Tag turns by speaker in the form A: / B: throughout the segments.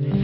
A: Yeah.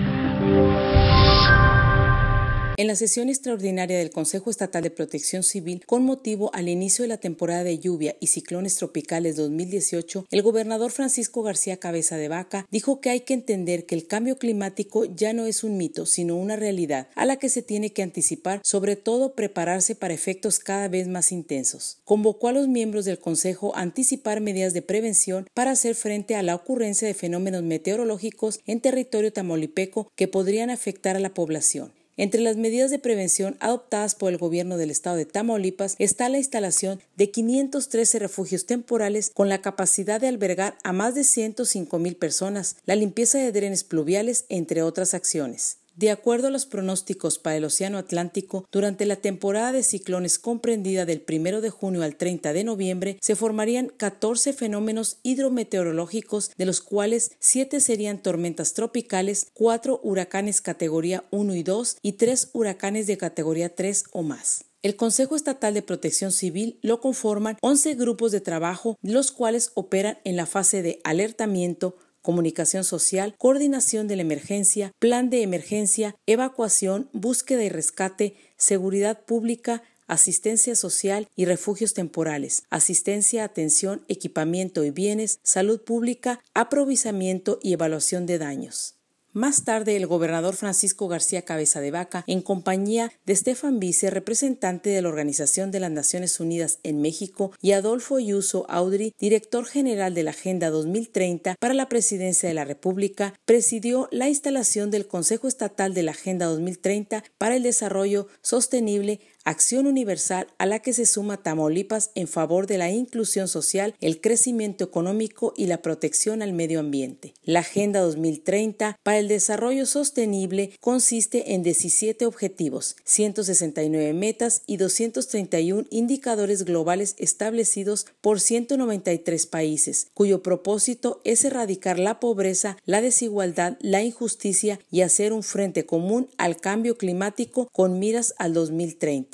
A: En la sesión extraordinaria del Consejo Estatal de Protección Civil, con motivo al inicio de la temporada de lluvia y ciclones tropicales 2018, el gobernador Francisco García Cabeza de Vaca dijo que hay que entender que el cambio climático ya no es un mito, sino una realidad a la que se tiene que anticipar, sobre todo prepararse para efectos cada vez más intensos. Convocó a los miembros del Consejo a anticipar medidas de prevención para hacer frente a la ocurrencia de fenómenos meteorológicos en territorio tamaulipeco que podrían afectar a la población. Entre las medidas de prevención adoptadas por el gobierno del estado de Tamaulipas está la instalación de 513 refugios temporales con la capacidad de albergar a más de 105 mil personas, la limpieza de drenes pluviales, entre otras acciones. De acuerdo a los pronósticos para el Océano Atlántico, durante la temporada de ciclones comprendida del 1 de junio al 30 de noviembre, se formarían 14 fenómenos hidrometeorológicos, de los cuales 7 serían tormentas tropicales, 4 huracanes categoría 1 y 2 y 3 huracanes de categoría 3 o más. El Consejo Estatal de Protección Civil lo conforman 11 grupos de trabajo, los cuales operan en la fase de alertamiento, comunicación social, coordinación de la emergencia, plan de emergencia, evacuación, búsqueda y rescate, seguridad pública, asistencia social y refugios temporales, asistencia, atención, equipamiento y bienes, salud pública, aprovisamiento y evaluación de daños. Más tarde, el gobernador Francisco García Cabeza de Vaca, en compañía de Stefan Vice, representante de la Organización de las Naciones Unidas en México, y Adolfo Yuso Audri, director general de la Agenda 2030 para la Presidencia de la República, presidió la instalación del Consejo Estatal de la Agenda 2030 para el Desarrollo Sostenible acción universal a la que se suma Tamaulipas en favor de la inclusión social, el crecimiento económico y la protección al medio ambiente. La Agenda 2030 para el Desarrollo Sostenible consiste en 17 objetivos, 169 metas y 231 indicadores globales establecidos por 193 países, cuyo propósito es erradicar la pobreza, la desigualdad, la injusticia y hacer un frente común al cambio climático con miras al 2030.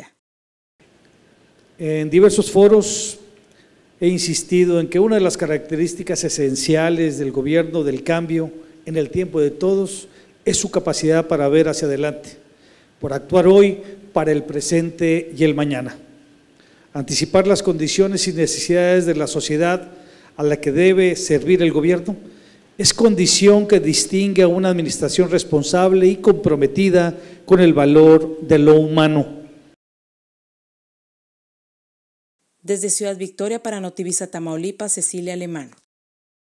B: En diversos foros he insistido en que una de las características esenciales del gobierno del cambio en el tiempo de todos es su capacidad para ver hacia adelante, por actuar hoy para el presente y el mañana, anticipar las condiciones y necesidades de la sociedad a la que debe servir el gobierno es condición que distingue a una administración responsable y comprometida con el valor de lo humano
A: Desde Ciudad Victoria para Notivisa Tamaulipas,
B: Cecilia Alemán.